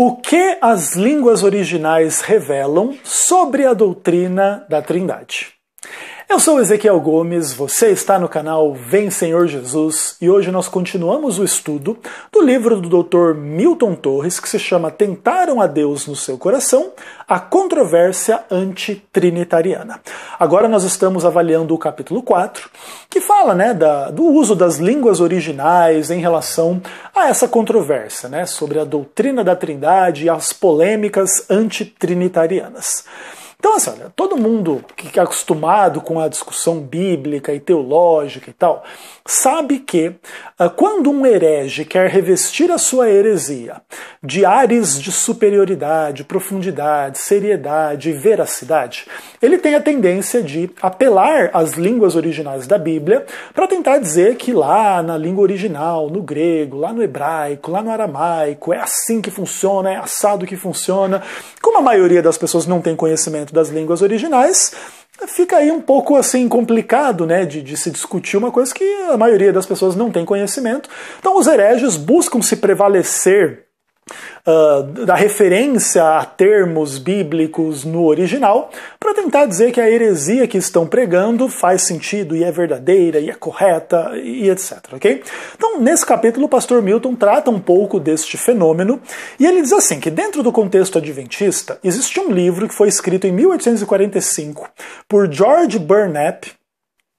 O que as línguas originais revelam sobre a doutrina da Trindade? Eu sou Ezequiel Gomes, você está no canal Vem Senhor Jesus e hoje nós continuamos o estudo do livro do Dr. Milton Torres que se chama Tentaram a Deus no seu coração: a controvérsia antitrinitariana. Agora nós estamos avaliando o capítulo 4, que fala né, da, do uso das línguas originais em relação a essa controvérsia né, sobre a doutrina da Trindade e as polêmicas antitrinitarianas. Então, assim, olha, todo mundo que é acostumado com a discussão bíblica e teológica e tal, sabe que ah, quando um herege quer revestir a sua heresia de ares de superioridade, profundidade, seriedade e veracidade, ele tem a tendência de apelar às línguas originais da Bíblia para tentar dizer que lá na língua original, no grego, lá no hebraico, lá no aramaico, é assim que funciona, é assado que funciona. Como a maioria das pessoas não tem conhecimento das línguas originais, fica aí um pouco assim complicado né, de, de, se discutir uma coisa que a maioria das pessoas não tem conhecimento. Então os hereges buscam se prevalecer uh, da referência a termos bíblicos no original, para tentar dizer que a heresia que estão pregando faz sentido e é verdadeira e é correta e etc. Okay? Então, nesse capítulo, o pastor Milton trata um pouco deste fenômeno e ele diz assim: que dentro do contexto adventista existe um livro que foi escrito em 1845 por George Burnap,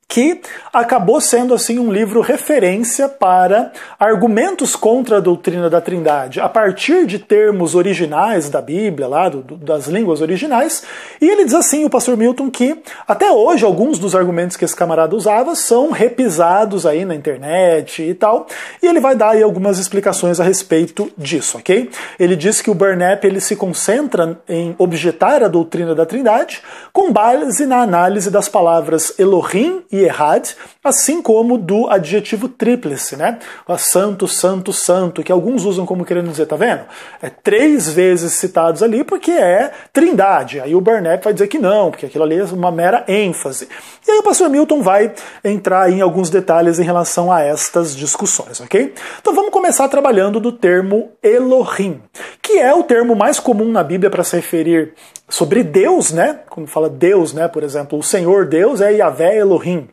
que acabou sendo assim um livro referência para argumentos contra a doutrina da Trindade, a partir de termos originais da Bíblia, lá do, das línguas originais. E ele diz assim, o pastor Milton, que até hoje alguns dos argumentos que esse camarada usava são repisados aí na internet e tal. E ele vai dar aí algumas explicações a respeito disso, ok? Ele diz que o Burnap ele se concentra em objetar a doutrina da Trindade com base na análise das palavras Elohim e Yehad, assim como do adjetivo tríplice, né? Santo, santo, santo, que alguns usam como querendo dizer, tá vendo? É três vezes citados ali porque é trindade. Aí o Burnett vai dizer que não, porque aquilo ali é uma mera ênfase. E aí o pastor Milton vai entrar em alguns detalhes em relação a estas discussões, ok? Então vamos começar trabalhando do termo Elohim, que é o termo mais comum na Bíblia para se referir sobre Deus, né? Quando fala Deus, né? Por exemplo, o Senhor Deus é Yahvé Elohim.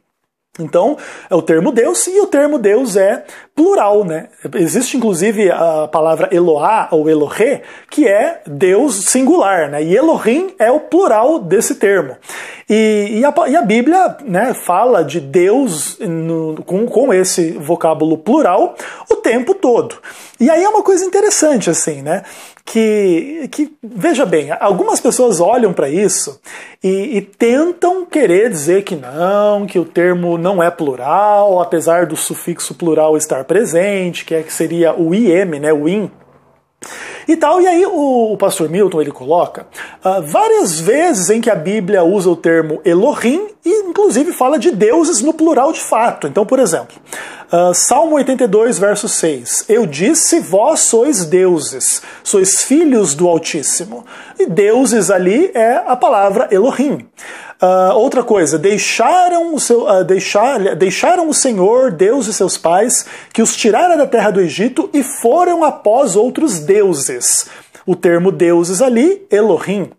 Então, é o termo Deus e o termo Deus é plural, né? Existe inclusive a palavra Eloá ou Elohe, que é Deus singular, né? E Elohim é o plural desse termo. E, e, a, e a, Bíblia né, fala de Deus no, com, com esse vocábulo plural o tempo todo. E aí é uma coisa interessante, assim, né? que, que veja bem, algumas pessoas olham para isso e, e, tentam querer dizer que não, que o termo não é plural, apesar do sufixo plural estar presente, que, é, que seria o im, né, o in e tal. E aí o, o pastor Milton ele coloca uh, várias vezes em que a Bíblia usa o termo Elohim e inclusive fala de deuses no plural de fato. Então, por exemplo, uh, Salmo 82, verso 6. Eu disse, vós sois deuses, sois filhos do Altíssimo. E deuses ali é a palavra Elohim. Uh, outra coisa, deixaram o, seu, uh, deixar, deixaram o Senhor, Deus e seus pais, que os tiraram da terra do Egito e foram após outros deuses deuses. O termo deuses ali, Elohim,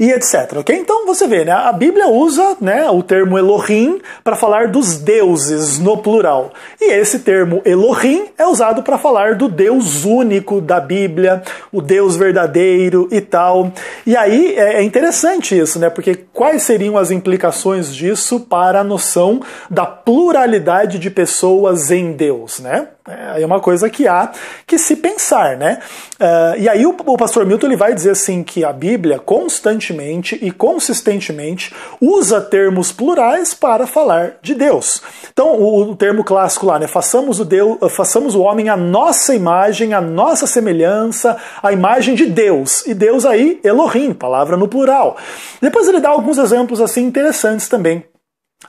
e etc. Ok? Então você vê, né? A Bíblia usa né, o termo Elohim para falar dos deuses no plural. E esse termo Elohim é usado para falar do Deus único da Bíblia, o Deus verdadeiro e tal. E aí é, é interessante isso, né? Porque quais seriam as implicações disso para a noção da pluralidade de pessoas em Deus, né? É, é uma coisa que há que se pensar, né? Uh, e aí o, o, pastor Milton ele vai dizer assim que a Bíblia constantemente e consistentemente usa termos plurais para falar de Deus. Então o, o termo clássico lá, né? Façamos o Deus, façamos o homem a nossa imagem, a nossa semelhança, a imagem de Deus. E Deus aí Elohim, palavra no plural. Depois ele dá alguns exemplos assim interessantes também.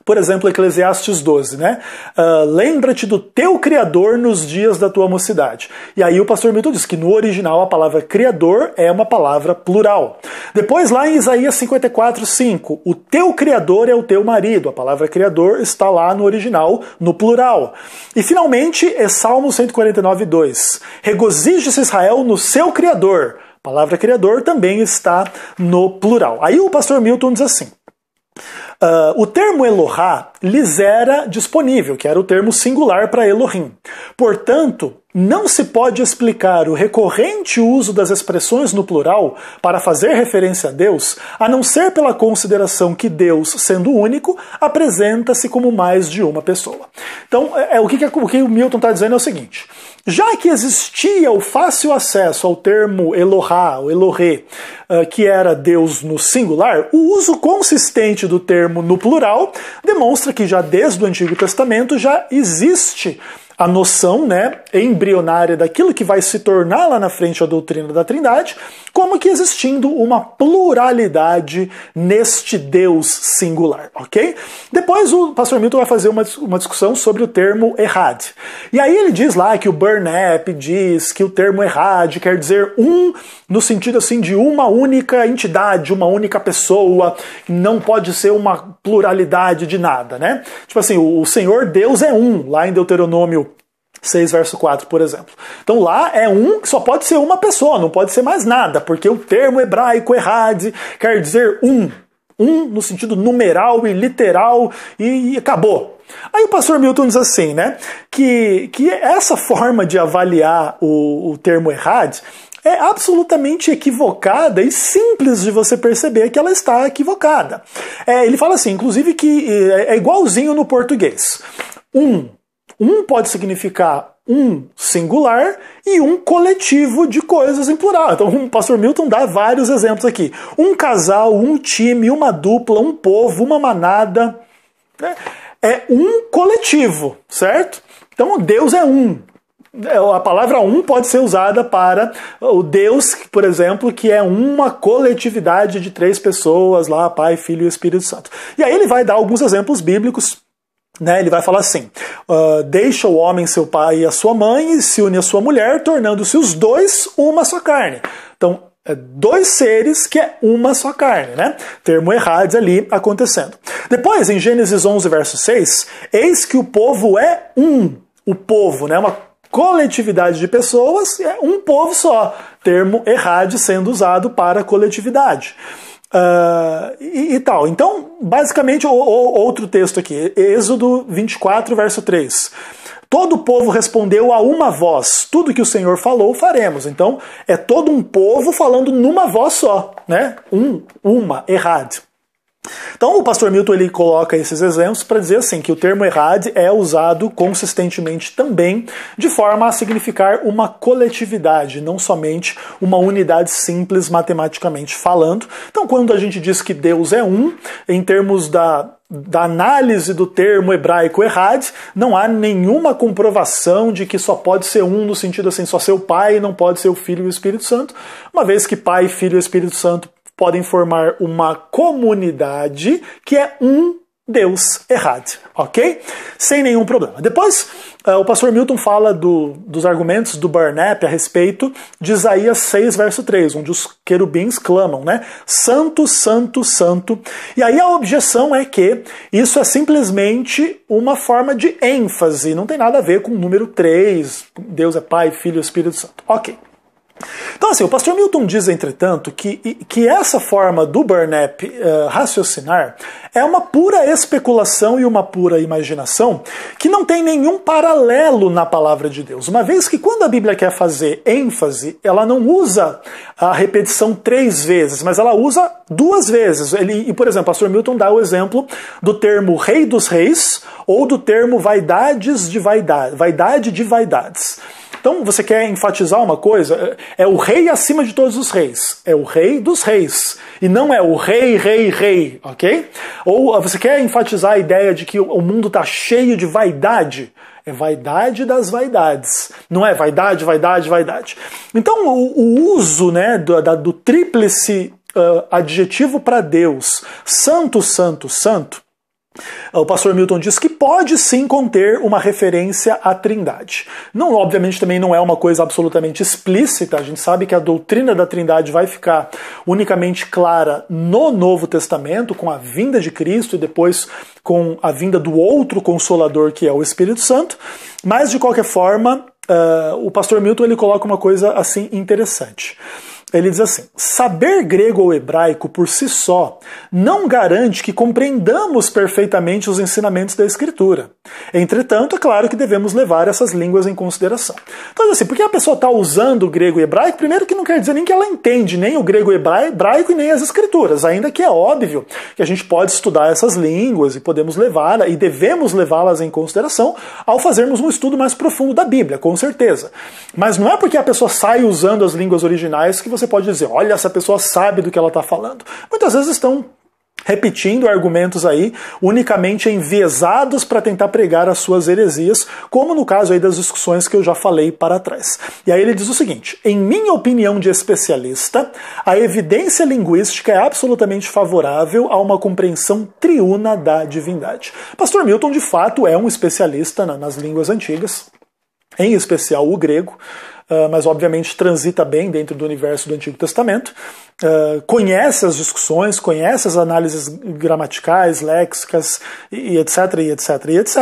Por exemplo, Eclesiastes 12, né? Uh, Lembra-te do teu Criador nos dias da tua mocidade. E aí o pastor Milton diz que no original a palavra Criador é uma palavra plural. Depois, lá em Isaías 54, 5, o teu Criador é o teu marido. A palavra Criador está lá no original, no plural. E finalmente, é Salmo 149, 2. Regozije-se Israel no seu Criador. A palavra Criador também está no plural. Aí o pastor Milton diz assim. Uh, o termo Elohá lhes era disponível, que era o termo singular para Elohim. Portanto, não se pode explicar o recorrente uso das expressões no plural para fazer referência a Deus, a não ser pela consideração que Deus, sendo único, apresenta-se como mais de uma pessoa. Então, é, é o, que, o que o Milton está dizendo é o seguinte: já que existia o fácil acesso ao termo Elohá, ou Elohê, eh, que era Deus no singular, o uso consistente do termo no plural demonstra que já desde o Antigo Testamento já existe a noção né, embrionária daquilo que vai se tornar lá na frente a doutrina da Trindade, como que existindo uma pluralidade neste Deus singular, ok? Depois o pastor Milton vai fazer uma, uma discussão sobre o termo errad. E aí ele diz lá que o Burnap diz que o termo errad quer dizer um, no sentido assim de uma única entidade, uma única pessoa, não pode ser uma pluralidade de nada, né? Tipo assim, o Senhor Deus é um, lá em Deuteronômio 6 verso 4, por exemplo. Então lá é um, só pode ser uma pessoa, não pode ser mais nada, porque o termo hebraico errad quer dizer um. Um no sentido numeral e literal e, acabou. Aí o pastor Milton diz assim, né? Que, que essa forma de avaliar o, o termo errad é absolutamente equivocada e simples de você perceber que ela está equivocada. É, ele fala assim, inclusive, que é, é igualzinho no português. Um um pode significar um singular e um coletivo de coisas em plural. Então, o pastor Milton dá vários exemplos aqui. Um casal, um time, uma dupla, um povo, uma manada. Né? É um coletivo, certo? Então, Deus é um. É, a palavra um pode ser usada para o Deus, por exemplo, que é uma coletividade de três pessoas lá, Pai, Filho e Espírito Santo. E aí ele vai dar alguns exemplos bíblicos né, ele vai falar assim: uh, deixa o homem seu pai e a sua mãe e se une à sua mulher, tornando-se os dois uma só carne. Então, é dois seres que é uma só carne, né? Termo errado ali acontecendo. Depois, em Gênesis 11, verso 6, eis que o povo é um. O povo, né? Uma coletividade de pessoas é um povo só. Termo errado sendo usado para coletividade. Uh, e, e, tal. Então, basicamente, o, o, outro texto aqui, Êxodo 24, verso 3. Todo o povo respondeu a uma voz: tudo que o Senhor falou, faremos. Então, é todo um povo falando numa voz só, né? Um, uma, errado. Então o pastor Milton ele coloca esses exemplos para dizer assim que o termo errade é usado consistentemente também de forma a significar uma coletividade, não somente uma unidade simples matematicamente falando. Então quando a gente diz que Deus é um, em termos da da análise do termo hebraico errad, não há nenhuma comprovação de que só pode ser um, no sentido assim, só ser o Pai, não pode ser o Filho e o Espírito Santo, uma vez que Pai, Filho e Espírito Santo podem formar uma comunidade que é um Deus errado, ok? Sem nenhum problema. Depois, eh, o pastor Milton fala do, dos argumentos do Barnap a respeito de Isaías 6, verso 3, onde os querubins clamam, né? Santo, santo, santo. E aí a objeção é que isso é simplesmente uma forma de ênfase, não tem nada a ver com o número 3, Deus é Pai, Filho e Espírito Santo. Ok. Então, assim, o pastor Milton diz, entretanto, que, que essa forma do Burnap uh, raciocinar é uma pura especulação e uma pura imaginação que não tem nenhum paralelo na palavra de Deus. Uma vez que, quando a Bíblia quer fazer ênfase, ela não usa a repetição três vezes, mas ela usa duas vezes. Ele, e, por exemplo, o pastor Milton dá o exemplo do termo rei dos reis ou do termo vaidades de vaidade, vaidade de vaidades. Então, você quer enfatizar uma coisa? É, é o rei acima de todos os reis. É o rei dos reis. E não é o rei, rei, rei, ok? Ou ah, você quer enfatizar a ideia de que o mundo está cheio de vaidade? É vaidade das vaidades. Não é vaidade, vaidade, vaidade. Então, o, o uso né, do, da, do tríplice uh, adjetivo para Deus, santo, santo, santo, o pastor Milton diz que pode sim conter uma referência à Trindade. Não, obviamente, também não é uma coisa absolutamente explícita. A gente sabe que a doutrina da Trindade vai ficar unicamente clara no Novo Testamento, com a vinda de Cristo e depois com a vinda do outro consolador que é o Espírito Santo. Mas de qualquer forma, uh, o pastor Milton ele coloca uma coisa assim interessante. Ele diz assim: saber grego ou hebraico por si só não garante que compreendamos perfeitamente os ensinamentos da Escritura. Entretanto, é claro que devemos levar essas línguas em consideração. Então, assim, porque a pessoa está usando o grego e hebraico, primeiro que não quer dizer nem que ela entende nem o grego hebraico e nem as Escrituras, ainda que é óbvio que a gente pode estudar essas línguas e podemos levá las e devemos levá-las em consideração ao fazermos um estudo mais profundo da Bíblia, com certeza. Mas não é porque a pessoa sai usando as línguas originais que você você pode dizer, olha, essa pessoa sabe do que ela está falando. Muitas vezes estão repetindo argumentos aí unicamente enviesados para tentar pregar as suas heresias, como no caso aí das discussões que eu já falei para trás. E aí ele diz o seguinte: em minha opinião de especialista, a evidência linguística é absolutamente favorável a uma compreensão triuna da divindade. Pastor Milton de fato é um especialista nas línguas antigas, em especial o grego. Ah, mas obviamente transita bem dentro do universo do Antigo Testamento. Uh, conhece as discussões, conhece as análises gramaticais, léxicas e, e etc, e etc, e etc,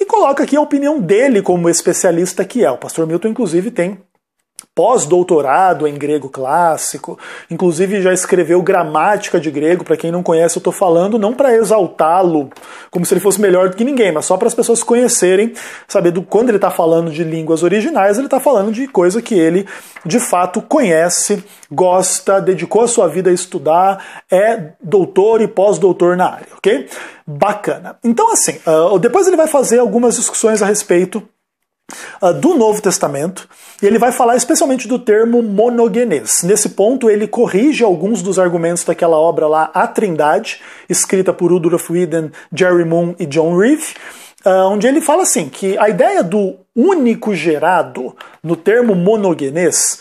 e coloca aqui a opinião dele como especialista que é. O pastor Milton, inclusive, tem pós-doutorado em grego clássico, inclusive já escreveu gramática de grego, para quem não conhece, eu estou falando não para exaltá-lo como se ele fosse melhor do que ninguém, mas só para as pessoas conhecerem, saber do quando ele está falando de línguas originais, ele está falando de coisa que ele de fato conhece, gosta, dedicou a sua vida a estudar, é doutor e pós-doutor na área, ok? Bacana. Então assim, ah, depois ele vai fazer algumas discussões a respeito uh, do Novo Testamento, e ele vai falar especialmente do termo monogenês. Nesse ponto, ele corrige alguns dos argumentos daquela obra lá, A Trindade, escrita por Rudolf Whedon, Jerry Moon e John Reeve, uh, onde ele fala assim que a ideia do único gerado no termo monogenês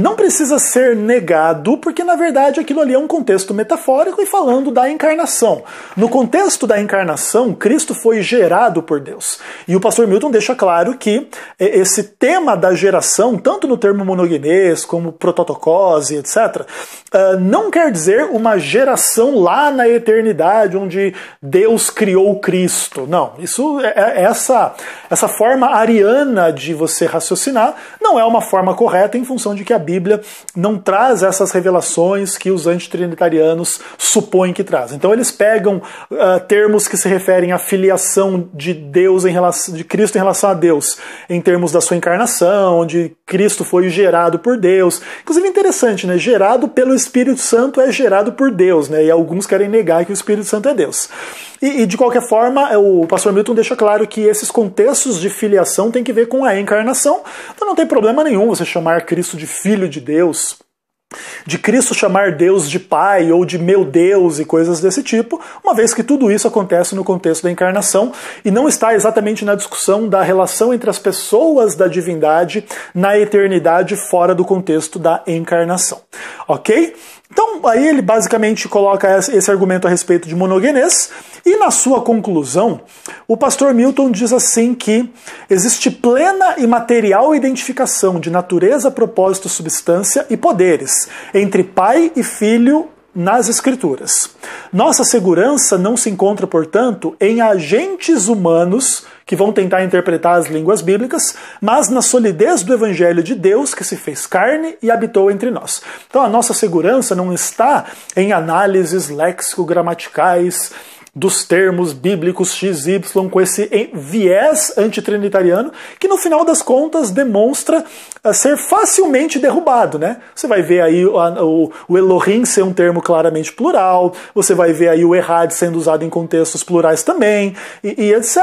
não precisa ser negado, porque na verdade aquilo ali é um contexto metafórico e falando da encarnação. No contexto da encarnação, Cristo foi gerado por Deus. E o pastor Milton deixa claro que esse tema da geração, tanto no termo monoguinês como prototocose, etc., eh, não quer dizer uma geração lá na eternidade onde Deus criou Cristo. Não, isso é, é essa, essa forma ariana de você raciocinar não é uma forma correta em função de que a Bíblia não traz essas revelações que os antitrinitarianos supõem que traz. Então eles pegam uh, termos que se referem à filiação de Deus em relação, de Cristo em relação a Deus, em termos da sua encarnação, onde Cristo foi gerado por Deus. Inclusive é interessante, né? Gerado pelo Espírito Santo é gerado por Deus, né? E alguns querem negar que o Espírito Santo é Deus. E, e de qualquer forma, é, o pastor Milton deixa claro que esses contextos de filiação têm que ver com a encarnação. Então não tem problema nenhum você chamar Cristo de filho filho de Deus, de Cristo chamar Deus de Pai ou de meu Deus e coisas desse tipo, uma vez que tudo isso acontece no contexto da encarnação e não está exatamente na discussão da relação entre as pessoas da divindade na eternidade fora do contexto da encarnação. Ok? Então, aí ele basicamente coloca esse argumento a respeito de monogenês, e na sua conclusão, o pastor Milton diz assim que existe plena e material identificação de natureza, propósito, substância e poderes entre pai e filho nas Escrituras. Nossa segurança não se encontra, portanto, em agentes humanos que vão tentar interpretar as línguas bíblicas, mas na solidez do Evangelho de Deus que se fez carne e habitou entre nós. Então a nossa segurança não está em análises léxico-gramaticais, dos termos bíblicos XY com esse viés antitrinitariano, que no final das contas demonstra ah, ser facilmente derrubado. Né? Você vai ver aí o, Elohim ser um termo claramente plural, você vai ver aí o Errad sendo usado em contextos plurais também, e, e etc.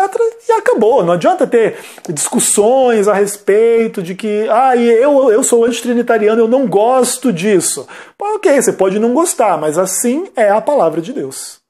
E acabou. Não adianta ter discussões a respeito de que, ah, eu, eu sou antitrinitariano, eu não gosto disso. ok, você pode não gostar, mas assim é a palavra de Deus.